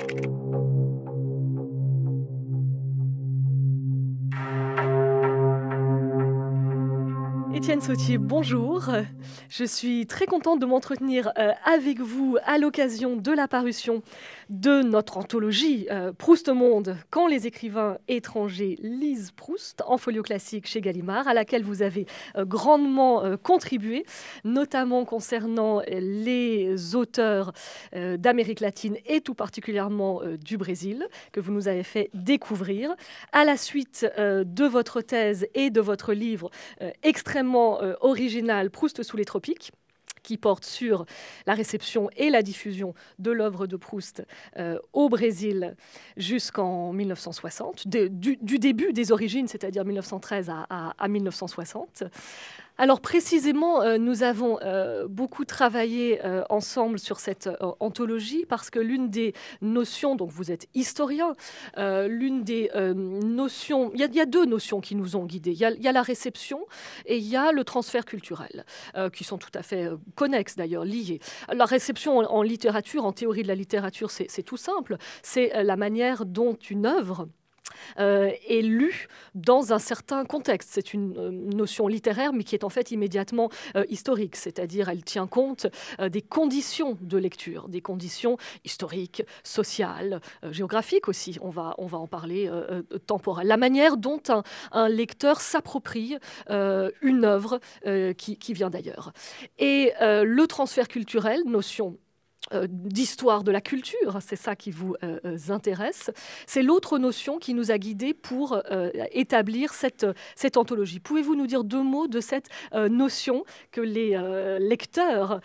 Thank you. Étienne Sautier, bonjour. Je suis très contente de m'entretenir euh, avec vous à l'occasion de la parution de notre anthologie euh, Proust au monde, quand les écrivains étrangers lisent Proust en folio classique chez Gallimard, à laquelle vous avez euh, grandement contribué, notamment concernant les auteurs d'Amérique latine et tout particulièrement du Brésil, que vous nous avez fait découvrir. À la suite de votre thèse et de votre livre extrêmement euh, original Proust sous les tropiques qui porte sur la réception et la diffusion de l'œuvre de Proust euh, au Brésil jusqu'en 1960, du, début des origines, c'est-à-dire 1913 à 1960. Alors précisément, euh, nous avons euh, beaucoup travaillé euh, ensemble sur cette anthologie parce que l'une des notions, donc vous êtes historien, l'une des notions, il y, a deux notions qui nous ont guidés. Il y, a la réception et il y a le transfert culturel, qui sont tout à fait connexes d'ailleurs, liés. La réception en, en littérature, en théorie de la littérature, c'est tout simple. C'est la manière dont une œuvre euh, est lue dans un certain contexte. C'est une euh, notion littéraire, mais qui est en fait immédiatement euh, historique, c'est-à-dire elle tient compte des conditions de lecture, des conditions historiques, sociales, géographiques aussi, on va, on va en parler, temporelles. La manière dont un, lecteur s'approprie une œuvre qui, qui, vient d'ailleurs. Et le transfert culturel, notion euh, d'histoire de la culture, c'est ça qui vous euh, euh, intéresse. C'est l'autre notion qui nous a guidés pour établir cette, cette anthologie. Pouvez-vous nous dire deux mots de cette notion que les lecteurs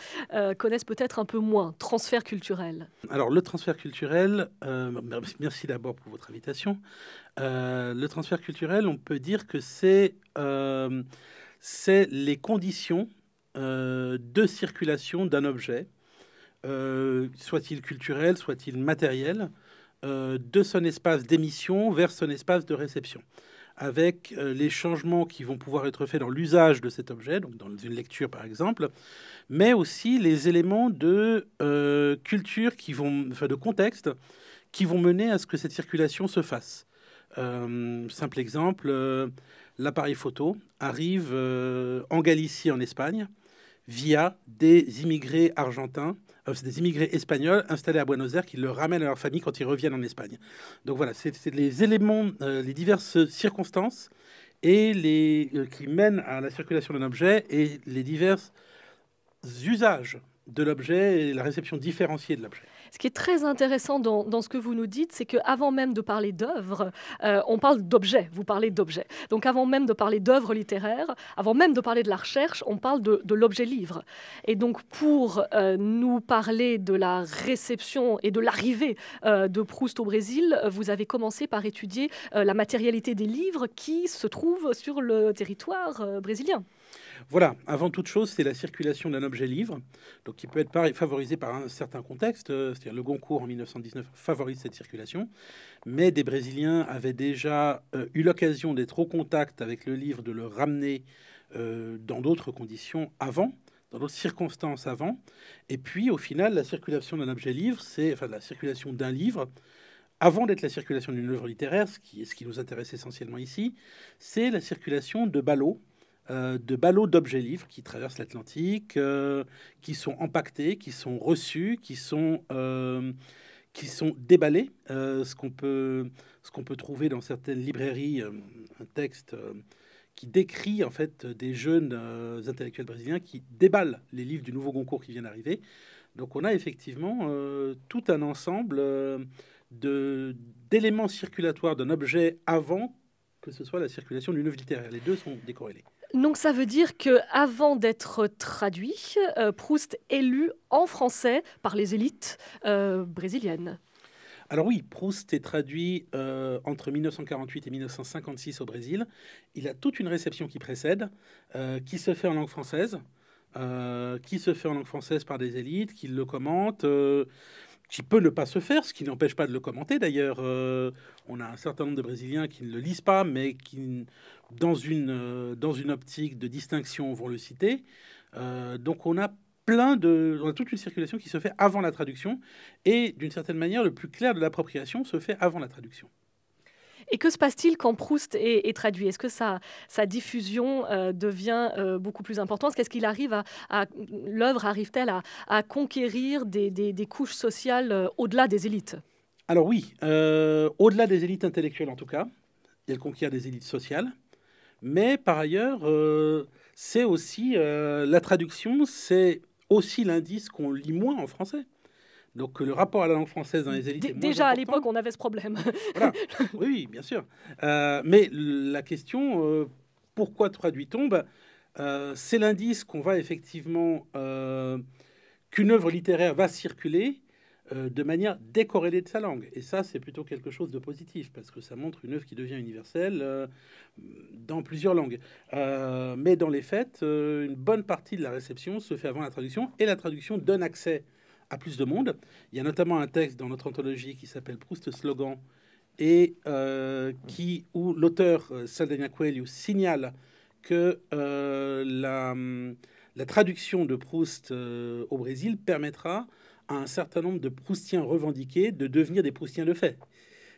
connaissent peut-être un peu moins, transfert culturel Alors le transfert culturel, merci d'abord pour votre invitation. le transfert culturel, on peut dire que c'est les conditions de circulation d'un objet euh, soit-il culturel, soit-il matériel, euh, de son espace d'émission vers son espace de réception avec euh, les changements qui vont pouvoir être faits dans l'usage de cet objet, donc dans une lecture par exemple, mais aussi les éléments de culture qui vont, enfin de contexte, qui vont mener à ce que cette circulation se fasse. simple exemple, l'appareil photo arrive en Galicie, en Espagne, via des immigrés argentins euh, c'est des immigrés espagnols installés à Buenos Aires qui le ramènent à leur famille quand ils reviennent en Espagne. Donc voilà, c'est les éléments, euh, les diverses circonstances et les, euh, qui mènent à la circulation d'un objet et les divers usages de l'objet et la réception différenciée de l'objet. Ce qui est très intéressant dans, ce que vous nous dites, c'est qu'avant même de parler d'œuvre, euh, on parle d'objets. vous parlez d'objets. Donc avant même de parler d'œuvre littéraires, avant même de parler de la recherche, on parle de, l'objet livre. Et donc pour euh, nous parler de la réception et de l'arrivée euh, de Proust au Brésil, vous avez commencé par étudier la matérialité des livres qui se trouvent sur le territoire brésilien. Voilà, avant toute chose, c'est la circulation d'un objet livre, donc qui peut être favorisé par un certain contexte, euh, c'est-à-dire le Goncourt en 1919 favorise cette circulation, mais des Brésiliens avaient déjà euh, eu l'occasion d'être au contact avec le livre, de le ramener euh, dans d'autres conditions avant, dans d'autres circonstances avant, et puis au final, la circulation d'un objet livre, c'est la circulation d'un livre, avant d'être la circulation d'une œuvre littéraire, ce qui ce qui nous intéresse essentiellement ici, c'est la circulation de ballots euh, de ballots d'objets livres qui traversent l'Atlantique, euh, qui sont empaquetés, qui sont reçus, qui sont, euh, qui sont déballés. ce qu'on peut, qu'on peut trouver dans certaines librairies, un texte qui décrit en fait des jeunes intellectuels brésiliens qui déballent les livres du nouveau concours qui viennent' d'arriver. Donc on a effectivement tout un ensemble de d'éléments circulatoires d'un objet avant que ce soit la circulation d'une œuvre littéraire. Les deux sont décorrélés. Donc ça veut dire que avant d'être traduit, euh, Proust est lu en français par les élites euh, brésiliennes. Alors oui, Proust est traduit euh, entre 1948 et 1956 au Brésil. Il a toute une réception qui précède, qui se fait en langue française, qui se fait en langue française par des élites, qui le commentent qui peut ne pas se faire, ce qui n'empêche pas de le commenter d'ailleurs. Euh, on a un certain nombre de Brésiliens qui ne le lisent pas, mais qui, dans une, euh, dans une optique de distinction, vont le citer. Euh, donc on a plein de... On a toute une circulation qui se fait avant la traduction, et d'une certaine manière, le plus clair de l'appropriation se fait avant la traduction. Et que se passe-t-il quand Proust est, traduit Est-ce que sa, diffusion euh, devient euh, beaucoup plus importante Qu'est-ce qu'il arrive à, l'œuvre arrive-t-elle à, conquérir des, couches sociales euh, au-delà des élites Alors oui, au-delà des élites intellectuelles en tout cas, elle conquiert des élites sociales. Mais par ailleurs, c'est aussi la traduction, c'est aussi l'indice qu'on lit moins en français. Donc le rapport à la langue française dans les élites. déjà à l'époque, on avait ce problème. Voilà. oui, bien sûr. Euh, mais la question, euh, pourquoi traduit-on ben, euh, C'est l'indice qu'on va effectivement qu'une œuvre littéraire va circuler de manière décorrélée de sa langue. Et ça, c'est plutôt quelque chose de positif, parce que ça montre une œuvre qui devient universelle dans plusieurs langues. mais dans les faits, une bonne partie de la réception se fait avant la traduction, et la traduction donne accès à plus de monde. Il y a notamment un texte dans notre anthologie qui s'appelle Proust Slogan et euh, qui, où l'auteur euh, Saldania Coelho signale que euh, la, la, traduction de Proust au Brésil permettra à un certain nombre de Proustiens revendiqués de devenir des Proustiens de fait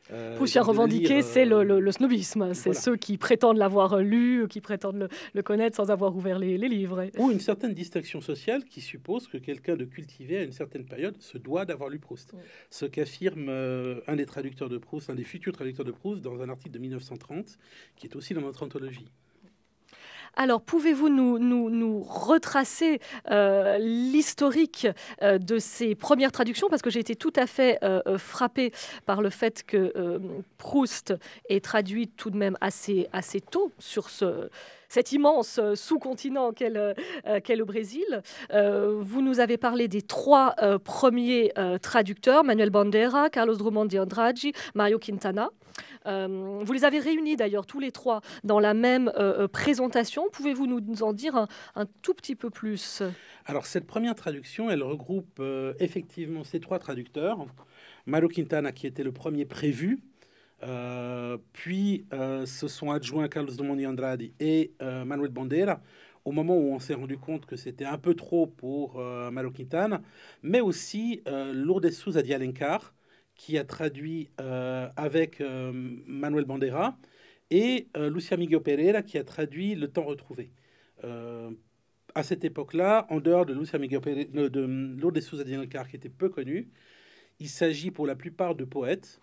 à euh, revendiquer, euh, c'est le, snobisme. C'est ceux qui prétendent l'avoir lu, qui prétendent le, connaître sans avoir ouvert les, livres. Ou une certaine distinction sociale qui suppose que quelqu'un de cultivé à une certaine période se doit d'avoir lu Proust. Ce qu'affirme euh, un des traducteurs de Proust, un des futurs traducteurs de Proust, dans un article de 1930, qui est aussi dans notre anthologie. Alors, pouvez-vous nous, retracer euh, l'historique euh, de ces premières traductions Parce que j'ai été tout à fait frappé euh, frappée par le fait que Proust est traduit tout de même assez, assez tôt sur ce, cet immense euh, sous-continent qu'est le, euh, Brésil. Euh, vous nous avez parlé des trois premiers traducteurs, Manuel Bandera, Carlos Drummond de Andrade, Mario Quintana. vous les avez réunis d'ailleurs tous les trois dans la même présentation. Pouvez-vous nous en dire un tout petit peu plus Alors cette première traduction, elle regroupe effectivement ces trois traducteurs. Mario Quintana, qui était le premier prévu, euh, puis euh, se sont adjoints Carlos Domani Andrade et euh, Manuel Bandera au moment où on s'est rendu compte que c'était un peu trop pour euh, Malo mais aussi Lourdes Souza Dialencar, qui a traduit avec Manuel Bandera, et Lucia Miguel Pereira, qui a traduit Le temps retrouvé. à cette époque-là, en dehors de, Lucia Miguel de Lourdes Souza Dialencar, qui était peu connu il s'agit pour la plupart de poètes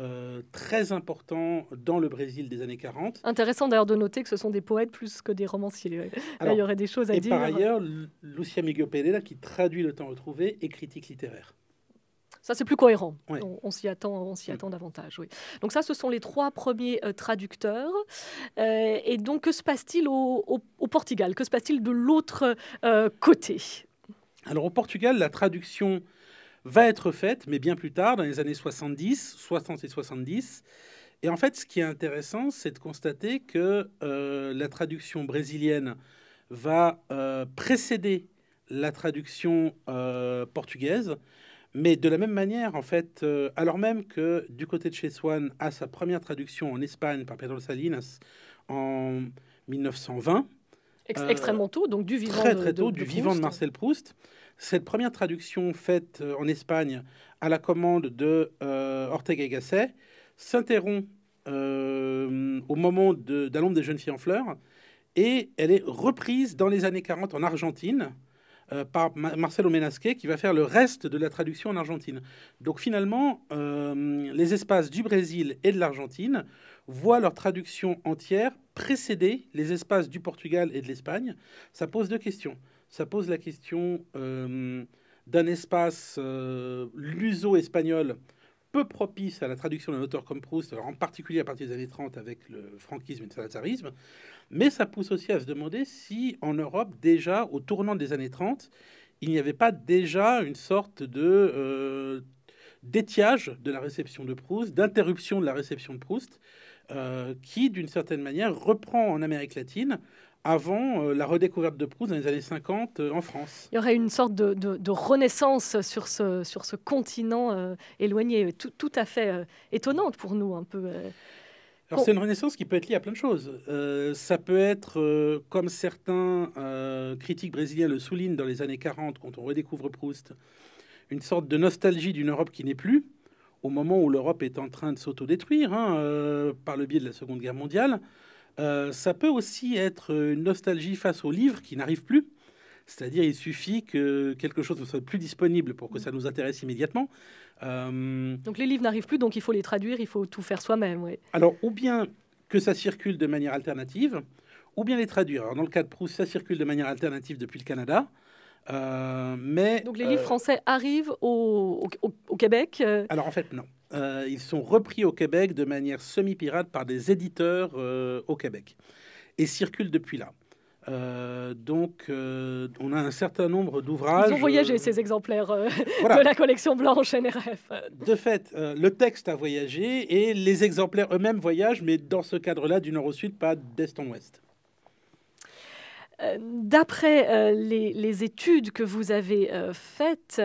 euh, très important dans le Brésil des années 40. Intéressant d'ailleurs de noter que ce sont des poètes plus que des romanciers. il y aurait des choses à dire. Et par ailleurs, Lucia Miguel Pereira, qui traduit Le temps retrouvé, est critique littéraire. Ça, c'est plus cohérent. On, s'y attend, on s'y mm. attend davantage. Oui. Donc ça, ce sont les trois premiers euh, traducteurs. Euh, et donc, que se passe-t-il au, Portugal Que se passe-t-il de l'autre côté Alors, au Portugal, la traduction va être faite, mais bien plus tard, dans les années 70, 60 et 70. Et en fait, ce qui est intéressant, c'est de constater que euh, la traduction brésilienne va euh, précéder la traduction euh, portugaise, mais de la même manière, en fait, alors même que du côté de chez Swann a sa première traduction en Espagne par Pedro Salinas en 1920. extrêmement tôt, donc du vivant du vivant de Marcel Proust. Cette première traduction faite euh, en Espagne à la commande de euh, Ortega y Gasset s'interrompt euh, au moment d'un de, des jeunes filles en fleurs et elle est reprise dans les années 40 en Argentine par Marcelo Menasque qui va faire le reste de la traduction en Argentine. Donc finalement, les espaces du Brésil et de l'Argentine voient leur traduction entière précéder les espaces du Portugal et de l'Espagne. Ça pose deux questions ça pose la question euh, d'un espace euh, luso-espagnol peu propice à la traduction d'un auteur comme Proust, en particulier à partir des années 30 avec le franquisme et le salatarisme, mais ça pousse aussi à se demander si en Europe, déjà au tournant des années 30, il n'y avait pas déjà une sorte de euh, d'étiage de la réception de Proust, d'interruption de la réception de Proust, qui d'une certaine manière reprend en Amérique latine avant euh, la redécouverte de Proust dans les années 50 euh, en France. Il y aurait une sorte de, renaissance sur ce, sur ce continent euh, éloigné, tout, à fait étonnante pour nous, un peu. Alors c'est une renaissance qui peut être liée à plein de choses. ça peut être, comme certains critiques brésiliens le soulignent dans les années 40, quand on redécouvre Proust, une sorte de nostalgie d'une Europe qui n'est plus, au moment où l'Europe est en train de s'autodétruire hein, par le biais de la Seconde Guerre mondiale. Euh, ça peut aussi être une nostalgie face aux livres qui n'arrivent plus. C'est-à-dire, il suffit que quelque chose ne soit plus disponible pour que ça nous intéresse immédiatement. Euh, donc les livres n'arrivent plus, donc il faut les traduire, il faut tout faire soi-même. Alors, ou bien que ça circule de manière alternative, ou bien les traduire. dans le cas de Proust, ça circule de manière alternative depuis le Canada. Euh, mais, Donc les livres français arrivent au Québec Alors en fait, non. Euh, ils sont repris au Québec de manière semi-pirate par des éditeurs euh, au Québec et circulent depuis là. Euh, donc, on a un certain nombre d'ouvrages. Ils ont voyagé ces exemplaires de la collection blanche NRF. De fait, le texte a voyagé et les exemplaires eux-mêmes voyagent, mais dans ce cadre-là, du nord au sud, pas d'est en ouest. Euh, d'après euh, les, études que vous avez euh, faites,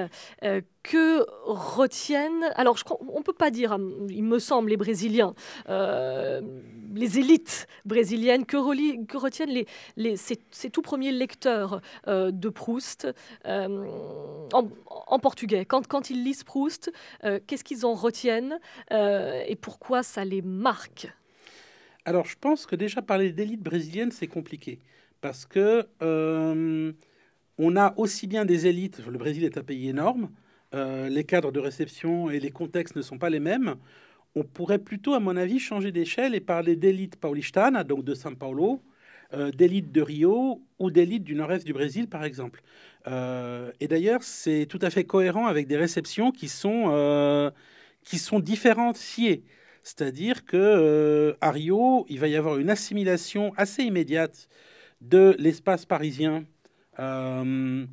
que retiennent, alors on ne peut pas dire, hein, il me semble, les Brésiliens, les élites brésiliennes, que, retiennent les, ces, tout premiers lecteurs de Proust en, portugais quand, quand ils lisent Proust, qu'est-ce qu'ils en retiennent et pourquoi ça les marque Alors je pense que déjà parler d'élite brésilienne, c'est compliqué parce que euh, on a aussi bien des élites. Le Brésil est un pays énorme. Euh, les cadres de réception et les contextes ne sont pas les mêmes. On pourrait plutôt, à mon avis, changer d'échelle et parler d'élite paulistana, donc de São Paulo, euh, d'élite de Rio ou d'élite du nord-est du Brésil, par exemple. et d'ailleurs, c'est tout à fait cohérent avec des réceptions qui sont, qui sont différenciées. C'est-à-dire que à Rio, il va y avoir une assimilation assez immédiate de l'espace parisien euh,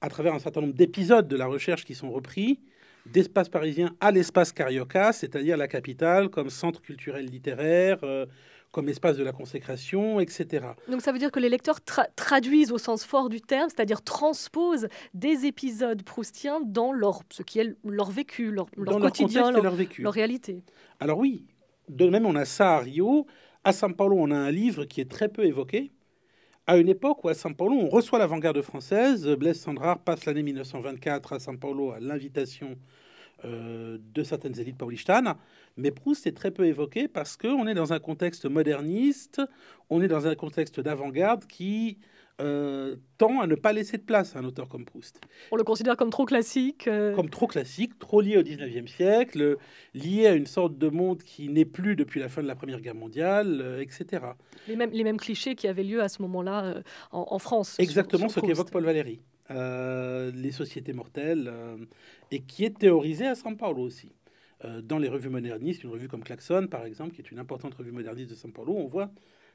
à travers un certain nombre d'épisodes de la recherche qui sont repris, d'espace parisien à l'espace carioca, c'est-à-dire la capitale comme centre culturel littéraire, euh, comme espace de la consécration, etc. Donc ça veut dire que les lecteurs traduisent au sens fort du terme, c'est-à-dire transposent des épisodes proustiens dans leur, ce qui est leur vécu, leur, quotidien, leur, réalité. Alors oui, de même on a ça à Rio. À São Paulo, on a un livre qui est très peu évoqué, à une époque où à São Paulo, on reçoit l'avant-garde française. Blaise Sandrard passe l'année 1924 à saint Paulo à l'invitation euh, de certaines élites paulistanes. Mais Proust est très peu évoqué parce qu'on est dans un contexte moderniste, on est dans un contexte d'avant-garde qui euh, tend à ne pas laisser de place à un auteur comme Proust. On le considère comme trop classique euh. Comme trop classique, trop lié au 19e siècle, lié à une sorte de monde qui n'est plus depuis la fin de la Première Guerre mondiale, euh, etc. Les mêmes, clichés qui avaient lieu à ce moment-là en, France. Exactement ce qu'évoque Paul Valéry. les sociétés mortelles, et qui est théorisé à São Paulo aussi dans les revues modernistes, une revue comme Klaxon, par exemple, qui est une importante revue moderniste de São Paulo, on voit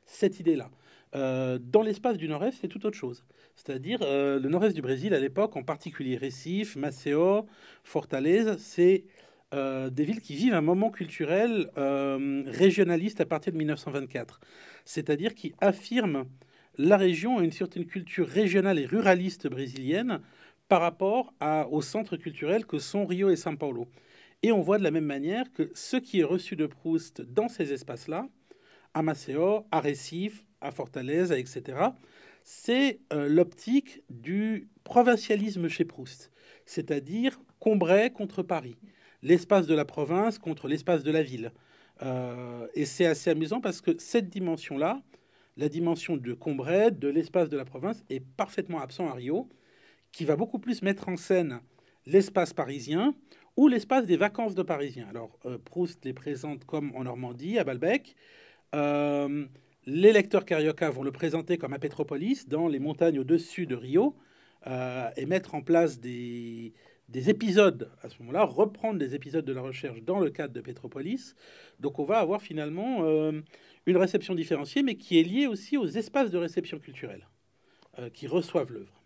cette idée-là. Euh, dans l'espace du nord-est, c'est tout autre chose. C'est-à-dire, euh, le nord-est du Brésil, à l'époque, en particulier Recife, Maceo, Fortaleza, c'est euh, des villes qui vivent un moment culturel régionaliste à partir de 1924. C'est-à-dire qui affirment la région à une certaine culture régionale et ruraliste brésilienne par rapport aux centres culturels que sont Rio et São Paulo. Et on voit de la même manière que ce qui est reçu de Proust dans ces espaces-là, à Maceo, à Recife, à Fortaleza, etc. C'est euh, l'optique du provincialisme chez Proust, c'est-à-dire Combray contre Paris, l'espace de la province contre l'espace de la ville. Euh, et c'est assez amusant parce que cette dimension-là, la dimension de Combray, de l'espace de la province, est parfaitement absent à Rio, qui va beaucoup plus mettre en scène l'espace parisien ou l'espace des vacances de Parisiens. Alors euh, Proust les présente comme en Normandie, à Balbec, euh, les lecteurs carioca vont le présenter comme à Petropolis, dans les montagnes au-dessus de Rio, euh, et mettre en place des, épisodes à ce moment-là, reprendre des épisodes de la recherche dans le cadre de Petropolis. Donc on va avoir finalement euh, une réception différenciée, mais qui est liée aussi aux espaces de réception culturelle qui reçoivent l'œuvre.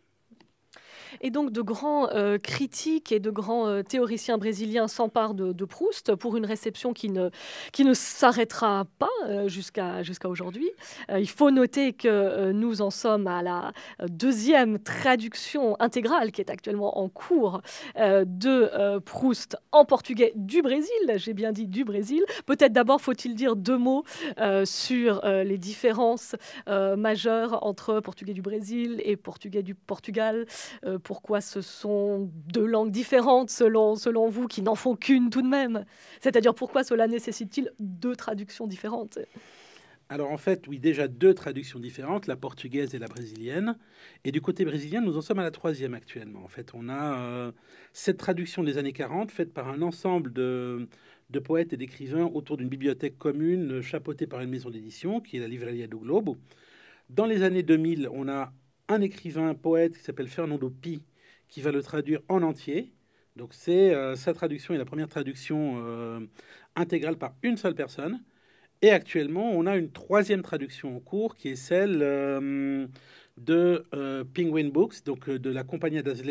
Et donc de grands euh, critiques et de grands euh, théoriciens brésiliens s'emparent de, Proust pour une réception qui ne, qui ne s'arrêtera pas euh, jusqu'à jusqu'à aujourd'hui. il faut noter que nous en sommes à la deuxième traduction intégrale qui est actuellement en cours de Proust en portugais du Brésil. J'ai bien dit du Brésil. Peut-être d'abord faut-il dire deux mots sur les différences majeures entre portugais du Brésil et portugais du Portugal pourquoi ce sont deux langues différentes selon, vous, qui n'en font qu'une tout de même C'est-à-dire pourquoi cela nécessite-t-il deux traductions différentes alors en fait, oui, déjà deux traductions différentes, la portugaise et la brésilienne. Et du côté brésilien, nous en sommes à la troisième actuellement. En fait, on a euh, cette traduction des années 40 faite par un ensemble de, poètes et d'écrivains autour d'une bibliothèque commune chapeautée par une maison d'édition qui est la Livraria do Globo. Dans les années 2000, on a un écrivain, un poète qui s'appelle Fernando Pi, qui va le traduire en entier. Donc c'est euh, sa traduction est la première traduction euh, intégrale par une seule personne. Et actuellement, on a une troisième traduction en cours qui est celle euh, de Penguin Books, donc de la compagnie das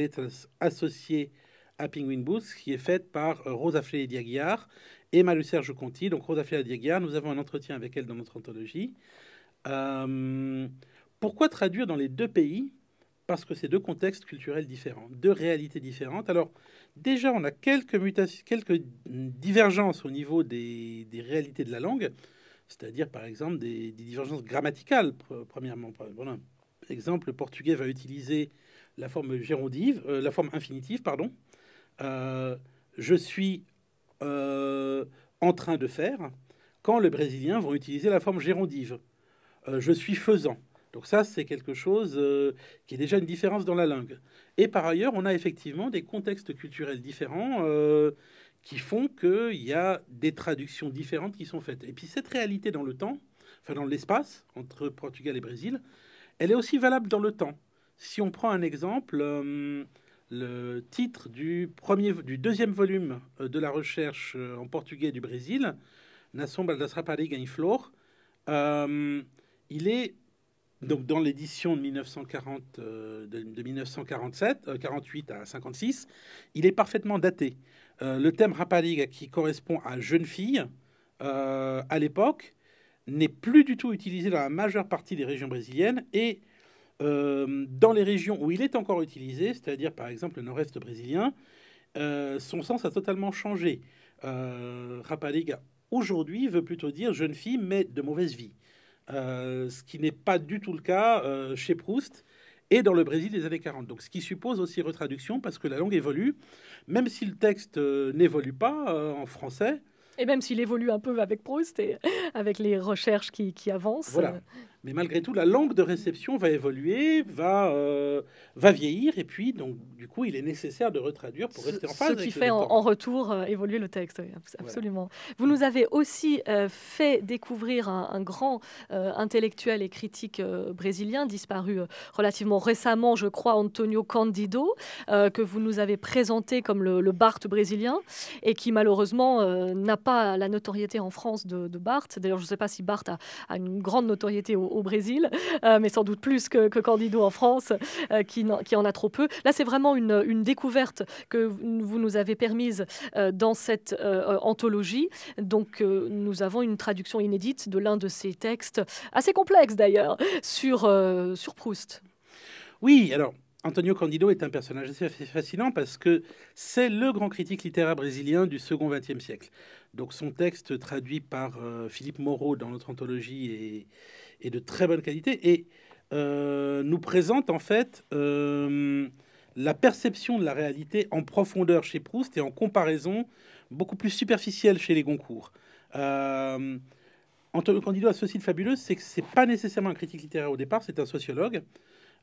associée à Penguin Books, qui est faite par Rosa Flea Diaguiar et malu serge Conti. Donc Rosa Flea Diaguiar, nous avons un entretien avec elle dans notre anthologie. Pourquoi traduire dans les deux pays Parce que c'est deux contextes culturels différents, deux réalités différentes. Alors déjà, on a quelques, quelques divergences au niveau des, réalités de la langue, c'est-à-dire par exemple des, divergences grammaticales, premièrement. par Exemple, le portugais va utiliser la forme gérondive, euh, la forme infinitive, pardon. Euh, je suis euh, en train de faire, quand le brésilien vont utiliser la forme gérondive. je suis faisant. Donc ça, c'est quelque chose euh, qui est déjà une différence dans la langue. Et par ailleurs, on a effectivement des contextes culturels différents euh, qui font qu'il y a des traductions différentes qui sont faites. Et puis cette réalité dans le temps, enfin dans l'espace, entre Portugal et Brésil, elle est aussi valable dans le temps. Si on prend un exemple, euh, le titre du, premier, du deuxième volume de la recherche en portugais du Brésil, Nação das Raparigas em Flor, il est Mm. Donc dans l'édition de 1940, 1947, 48 à 56, il est parfaitement daté. Euh, le thème rapaliga qui correspond à jeune fille euh, à l'époque n'est plus du tout utilisé dans la majeure partie des régions brésiliennes et euh, dans les régions où il est encore utilisé, c'est-à-dire par exemple le nord-est brésilien, son sens a totalement changé. Rapaliga aujourd'hui veut plutôt dire jeune fille mais de mauvaise vie. Euh, ce qui n'est pas du tout le cas euh, chez Proust et dans le Brésil des années 40. Donc, ce qui suppose aussi retraduction parce que la langue évolue, même si le texte euh, n'évolue pas en français. Et même s'il évolue un peu avec Proust et avec les recherches qui, avancent. Voilà. Mais malgré tout, la langue de réception va évoluer, va, euh, va vieillir, et puis donc du coup, il est nécessaire de retraduire pour rester en phase. Ce qui fait en, retour euh, évoluer le texte, absolument. Vous nous avez aussi euh, fait découvrir un, grand intellectuel et critique brésilien disparu relativement récemment, je crois, Antonio Candido, que vous nous avez présenté comme le, le Barthes brésilien, et qui malheureusement n'a pas la notoriété en France de, de Barthes. D'ailleurs, je ne sais pas si Barthes a, a une grande notoriété au, au Brésil, euh, mais sans doute plus que, Candido en France, euh, qui, qui, en a trop peu. Là, c'est vraiment une, découverte que vous nous avez permise euh, dans cette anthologie. Donc, nous avons une traduction inédite de l'un de ces textes, assez complexe d'ailleurs, sur, sur Proust. Oui, alors Antonio Candido est un personnage assez fascinant parce que c'est le grand critique littéraire brésilien du second XXe siècle. Donc son texte traduit par Philippe Moreau dans notre anthologie est et de très bonne qualité, et euh, nous présente en fait euh, la perception de la réalité en profondeur chez Proust et en comparaison beaucoup plus superficielle chez les Goncourt. Euh, Antonio Candido a ceci de fabuleux, c'est que c'est pas nécessairement un critique littéraire au départ, c'est un sociologue.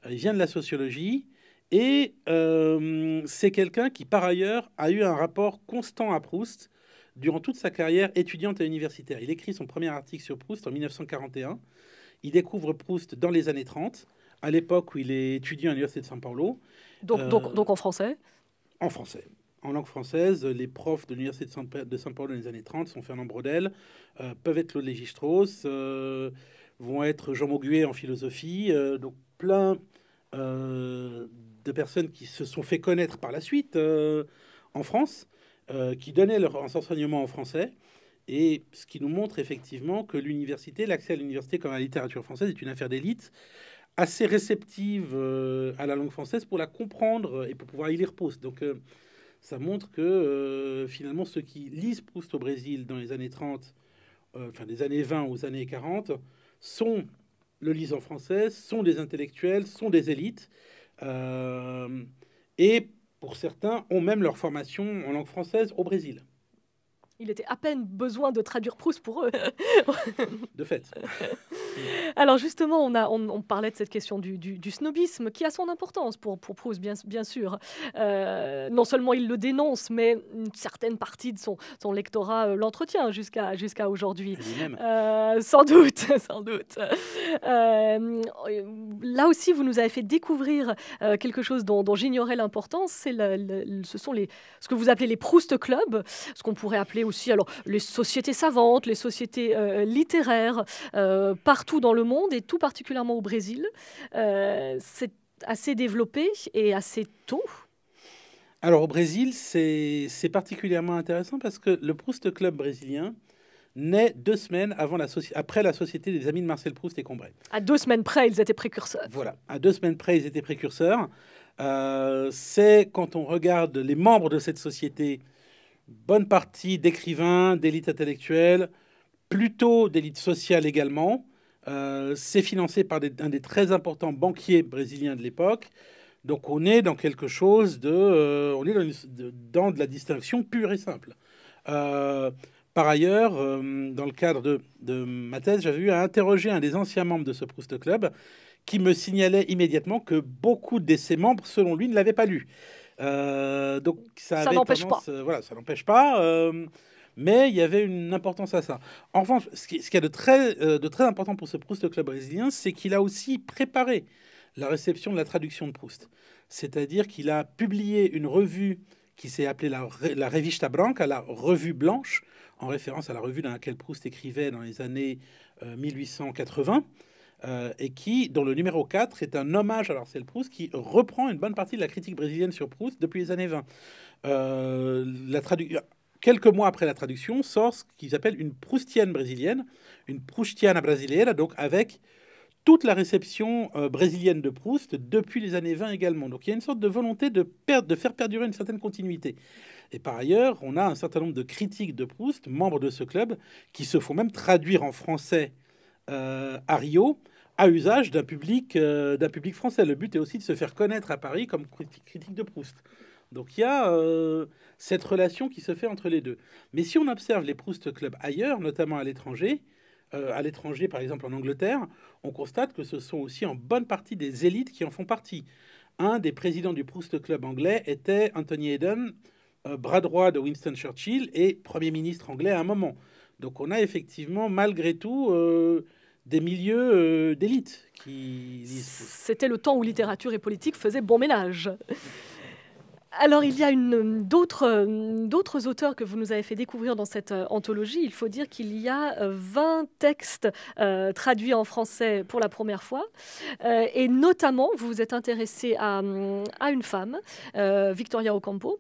Euh, il vient de la sociologie et c'est quelqu'un qui, par ailleurs, a eu un rapport constant à Proust durant toute sa carrière étudiante et universitaire. Il écrit son premier article sur Proust en 1941 il découvre Proust dans les années 30, à l'époque où il est étudiant à l'Université de saint Paulo. Donc, donc, euh, donc en français En français. En langue française, les profs de l'Université de saint Paulo dans les années 30 sont Fernand Brodel, euh, peuvent être Claude Légi-Strauss, euh, vont être Jean Mauguet en philosophie. donc plein de personnes qui se sont fait connaître par la suite en France, qui donnaient leur enseignement en français et ce qui nous montre effectivement que l'université, l'accès à l'université comme à la littérature française est une affaire d'élite assez réceptive euh, à la langue française pour la comprendre et pour pouvoir y lire Proust. Donc euh, ça montre que euh, finalement ceux qui lisent Proust au Brésil dans les années 30, enfin des années 20 aux années 40, sont le lisant français, sont des intellectuels, sont des élites. et pour certains, ont même leur formation en langue française au Brésil. Il était à peine besoin de traduire Proust pour eux. de fait. Alors justement, on, a, on, parlait de cette question du, snobisme qui a son importance pour, Proust, bien, bien sûr. Euh, non seulement il le dénonce, mais une certaine partie de son, son lectorat euh, l'entretient jusqu'à aujourd'hui. Euh, sans doute, sans doute. là aussi, vous nous avez fait découvrir quelque chose dont, j'ignorais l'importance, ce sont les, ce que vous appelez les Proust Clubs, ce qu'on pourrait appeler aussi alors, les sociétés savantes, les sociétés littéraires, tout dans le monde et tout particulièrement au Brésil. Euh, c'est assez développé et assez tôt. Alors au Brésil, c'est particulièrement intéressant parce que le Proust Club brésilien naît deux semaines avant la après la Société des Amis de Marcel Proust et Combray. À deux semaines près, ils étaient précurseurs. Voilà, à deux semaines près, ils étaient précurseurs. Euh, c'est quand on regarde les membres de cette société, bonne partie d'écrivains, d'élites intellectuelles, plutôt d'élite sociale également, euh, c'est financé par des, un des très importants banquiers brésiliens de l'époque. Donc on est dans quelque chose de... Euh, on est dans, de, la distinction pure et simple. Euh, par ailleurs, dans le cadre de, de ma thèse, j'avais eu à interroger un des anciens membres de ce Proust Club qui me signalait immédiatement que beaucoup de ses membres, selon lui, ne l'avaient pas lu. donc ça, n'empêche pas. voilà, ça n'empêche pas mais il y avait une importance à ça. En revanche, ce qu'il y a de très, euh, de très important pour ce Proust, le club brésilien, c'est qu'il a aussi préparé la réception de la traduction de Proust. C'est-à-dire qu'il a publié une revue qui s'est appelée la, la Revista Branca, la Revue Blanche, en référence à la revue dans laquelle Proust écrivait dans les années 1880. Euh, euh, et qui, dont le numéro 4 est un hommage à Marcel Proust, qui reprend une bonne partie de la critique brésilienne sur Proust depuis les années 20. La la quelques mois après la traduction, sort ce qu'ils appellent une proustienne brésilienne, une proustiana brasileira, donc avec toute la réception euh, brésilienne de Proust depuis les années 20 également. Donc il y a une sorte de volonté de, faire perdurer une certaine continuité. Et par ailleurs, on a un certain nombre de critiques de Proust, membres de ce club, qui se font même traduire en français euh, à Rio à usage euh, d'un public français. Le but est aussi de se faire connaître à Paris comme critique de Proust. Donc il y a euh, cette relation qui se fait entre les deux. Mais si on observe les Proust Club ailleurs, notamment à l'étranger, euh, à l'étranger par exemple en Angleterre, on constate que ce sont aussi en bonne partie des élites qui en font partie. Un des présidents du Proust Club anglais était Anthony Eden, euh, bras droit de Winston Churchill et Premier ministre anglais à un moment. Donc on a effectivement malgré tout des milieux d'élite qui C'était le temps où littérature et politique faisaient bon ménage. Alors il y a d'autres auteurs que vous nous avez fait découvrir dans cette euh, anthologie. Il faut dire qu'il y a 20 euh, textes euh, traduits en français pour la première fois. et notamment, vous vous êtes intéressé à, une femme, Victoria Ocampo,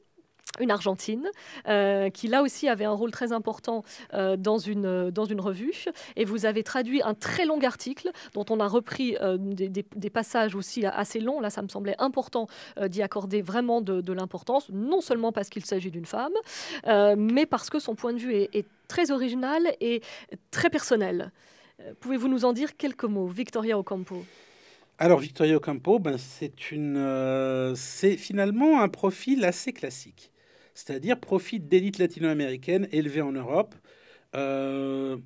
une Argentine, euh, qui là aussi avait un rôle très important euh, dans, une, euh, dans une revue. Et vous avez traduit un très long article dont on a repris des, passages aussi assez longs. Là, ça me semblait important d'y accorder vraiment de, l'importance, non seulement parce qu'il s'agit d'une femme, mais parce que son point de vue est, très original et très personnel. Pouvez-vous nous en dire quelques mots, Victoria Ocampo alors Victoria Ocampo, ben, c'est finalement un profil assez classique c'est-à-dire profite d'élite latino américaine élevée en Europe, euh,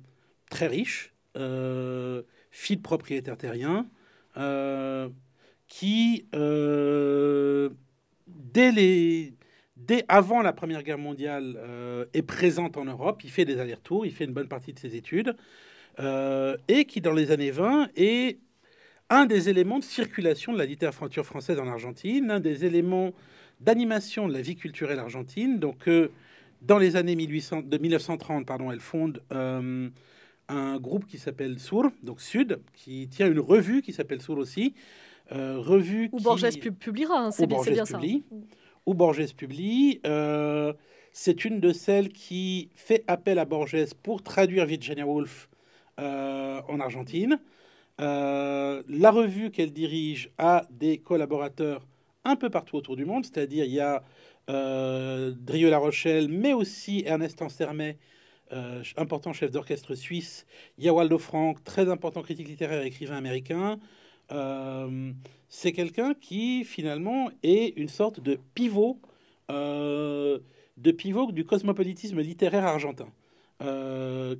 très riche, euh, de propriétaires terriens, euh, qui, euh, dès, les, dès avant la Première Guerre mondiale, est présente en Europe. Il fait des allers-retours, il fait une bonne partie de ses études, et qui, dans les années 20, est un des éléments de circulation de la littérature française en Argentine, un des éléments d'animation de la vie culturelle argentine. Donc, euh, dans les années 1800, de 1930, pardon, elle fonde euh, un groupe qui s'appelle Sour, donc Sud, qui tient une revue qui s'appelle Sour aussi. Euh, revue Où Borges publiera, hein, c'est bien, ça. Mm. Ou Borges publie. c'est une de celles qui fait appel à Borges pour traduire Virginia Woolf en Argentine. la revue qu'elle dirige a des collaborateurs un peu partout autour du monde, c'est-à-dire il y a euh, La Rochelle, mais aussi Ernest Ansermet, euh, important chef d'orchestre suisse, il y a Waldo Frank, très important critique littéraire et écrivain américain. Euh, c'est quelqu'un qui finalement est une sorte de pivot, de pivot du cosmopolitisme littéraire argentin.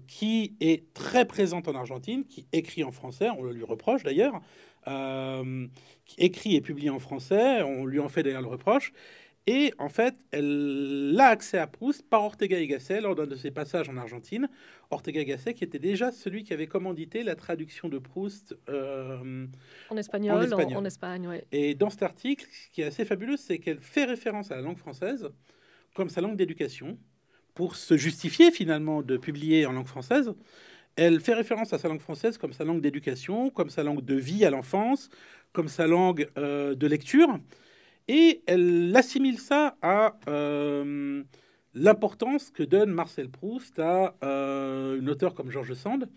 qui est très présent en Argentine, qui écrit en français, on le lui reproche d'ailleurs, euh, écrit et publié en français. On lui en fait d'ailleurs le reproche. Et en fait, elle a accès à Proust par Ortega y Gasset lors d'un de ses passages en Argentine. Ortega y Gasset, qui était déjà celui qui avait commandité la traduction de Proust euh, en espagnol. En, Espagne, Et dans cet article, ce qui est assez fabuleux, c'est qu'elle fait référence à la langue française comme sa langue d'éducation pour se justifier finalement de publier en langue française. Elle fait référence à sa langue française comme sa langue d'éducation, comme sa langue de vie à l'enfance, comme sa langue euh, de lecture. Et elle assimile ça à euh, l'importance que donne Marcel Proust à un euh, une auteure comme Georges Sand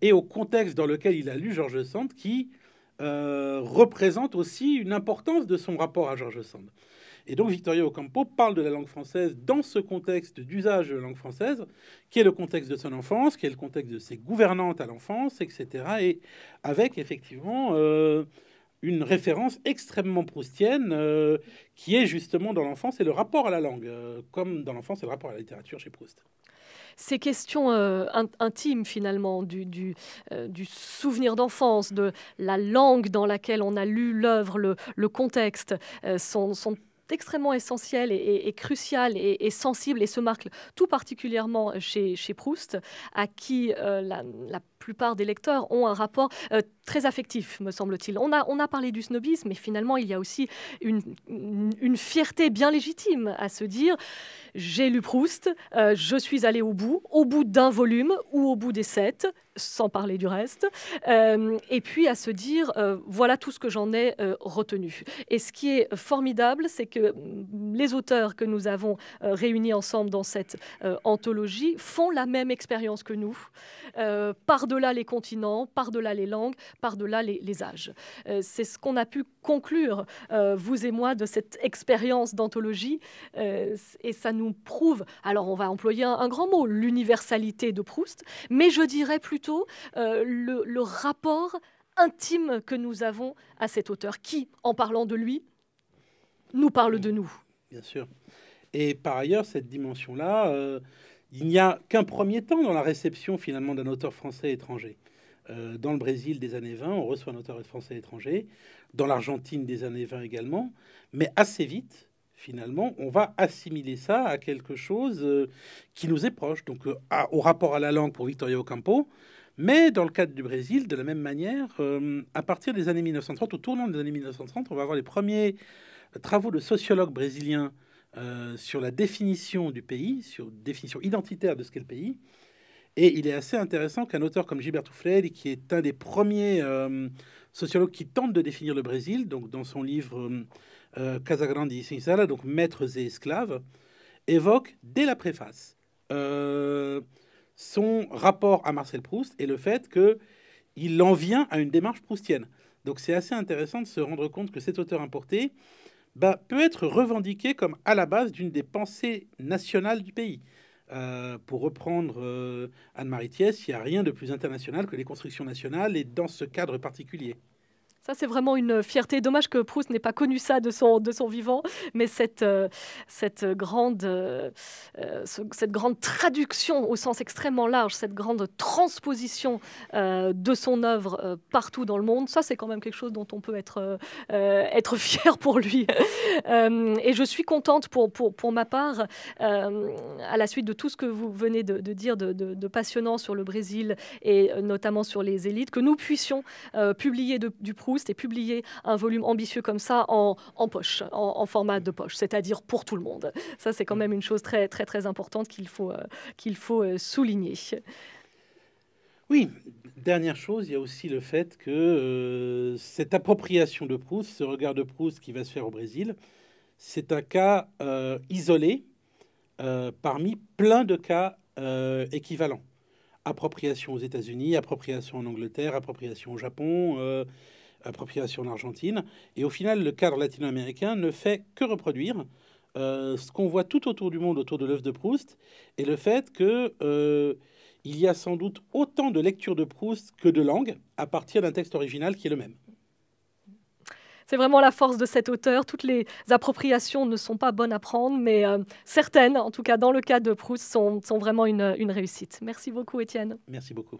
et au contexte dans lequel il a lu Georges Sand qui représente aussi une importance de son rapport à Georges Sand. Et donc Victoria Ocampo parle de la langue française dans ce contexte d'usage de la langue française, qui est le contexte de son enfance, qui est le contexte de ses gouvernantes à l'enfance, etc. Et avec effectivement euh, une référence extrêmement proustienne, euh, qui est justement dans l'enfance et le rapport à la langue, euh, comme dans l'enfance et le rapport à la littérature chez Proust ces questions intimes finalement du, du, souvenir d'enfance, de la langue dans laquelle on a lu l'œuvre, le, contexte, sont extrêmement essentiel et, crucial et, sensible et se marque tout particulièrement chez, Proust, à qui euh, la, plupart des lecteurs ont un rapport euh, très affectif, me semble-t-il. On a, on a parlé du snobisme, mais finalement, il y a aussi une, fierté bien légitime à se dire j'ai lu Proust, euh, je suis allé au bout, au bout d'un volume ou au bout des sept, sans parler du reste, euh, et puis à se dire, euh, voilà tout ce que j'en ai euh, retenu. Et ce qui est formidable, c'est que mm, les auteurs que nous avons réunis ensemble dans cette anthologie font la même expérience que nous, euh, par-delà les continents, par-delà les langues, par-delà les, âges. Euh, c'est ce qu'on a pu conclure, euh, vous et moi, de cette expérience d'anthologie. et ça nous prouve, alors on va employer un, grand mot, l'universalité de Proust, mais je dirais plutôt le, rapport intime que nous avons à cet auteur qui, en parlant de lui, nous parle de nous. Bien sûr. Et par ailleurs, cette dimension-là, il n'y a qu'un premier temps dans la réception finalement d'un auteur français étranger. Euh, dans le Brésil des années 20, on reçoit un auteur français étranger, dans l'Argentine des années 20 également, mais assez vite, finalement, on va assimiler ça à quelque chose euh, qui nous est proche, donc euh, au rapport à la langue pour Victoria Ocampo, mais dans le cadre du Brésil, de la même manière, à partir des années 1930, au tournant des années 1930, on va avoir les premiers travaux de sociologues brésiliens euh, sur la définition du pays, sur la définition identitaire de ce qu'est le pays. Et il est assez intéressant qu'un auteur comme Gilbert Freire, qui est un des premiers euh, sociologues qui tente de définir le Brésil, donc dans son livre euh, Casa Grande ça donc Maîtres et esclaves, évoque dès la préface son rapport à Marcel Proust et le fait qu'il en vient à une démarche proustienne. Donc c'est assez intéressant de se rendre compte que cet auteur importé bah, peut être revendiquée comme à la base d'une des pensées nationales du pays. Euh, pour reprendre euh, Anne-Marie Thiès, il n'y a rien de plus international que les constructions nationales et dans ce cadre particulier. Ça, c'est vraiment une fierté. Dommage que Proust n'ait pas connu ça de son, de son vivant, mais cette, euh, cette, grande, euh, euh, cette grande traduction au sens extrêmement large, cette grande transposition de son œuvre partout dans le monde, ça, c'est quand même quelque chose dont on peut être, être fier pour lui. et je suis contente pour, pour, pour ma part, à la suite de tout ce que vous venez de, dire de, de, passionnant sur le Brésil et notamment sur les élites, que nous puissions publier du Proust et publier un volume ambitieux comme ça en, poche, en, format de poche, c'est-à-dire pour tout le monde. Ça, c'est quand mm. même une chose très, très, très importante qu'il faut, euh, qu'il faut euh, souligner. Oui, dernière chose, il y a aussi le fait que euh, cette appropriation de Proust, ce regard de Proust qui va se faire au Brésil, c'est un cas isolé parmi plein de cas équivalents. Appropriation aux États-Unis, appropriation en Angleterre, appropriation au Japon appropriation en Argentine. Et au final, le cadre latino-américain ne fait que reproduire euh, ce qu'on voit tout autour du monde autour de l'œuvre de Proust et le fait que euh, il y a sans doute autant de lectures de Proust que de langues à partir d'un texte original qui est le même. C'est vraiment la force de cet auteur. Toutes les appropriations ne sont pas bonnes à prendre, mais euh, certaines, en tout cas dans le cas de Proust, sont, vraiment une, une réussite. Merci beaucoup, Étienne. Merci beaucoup.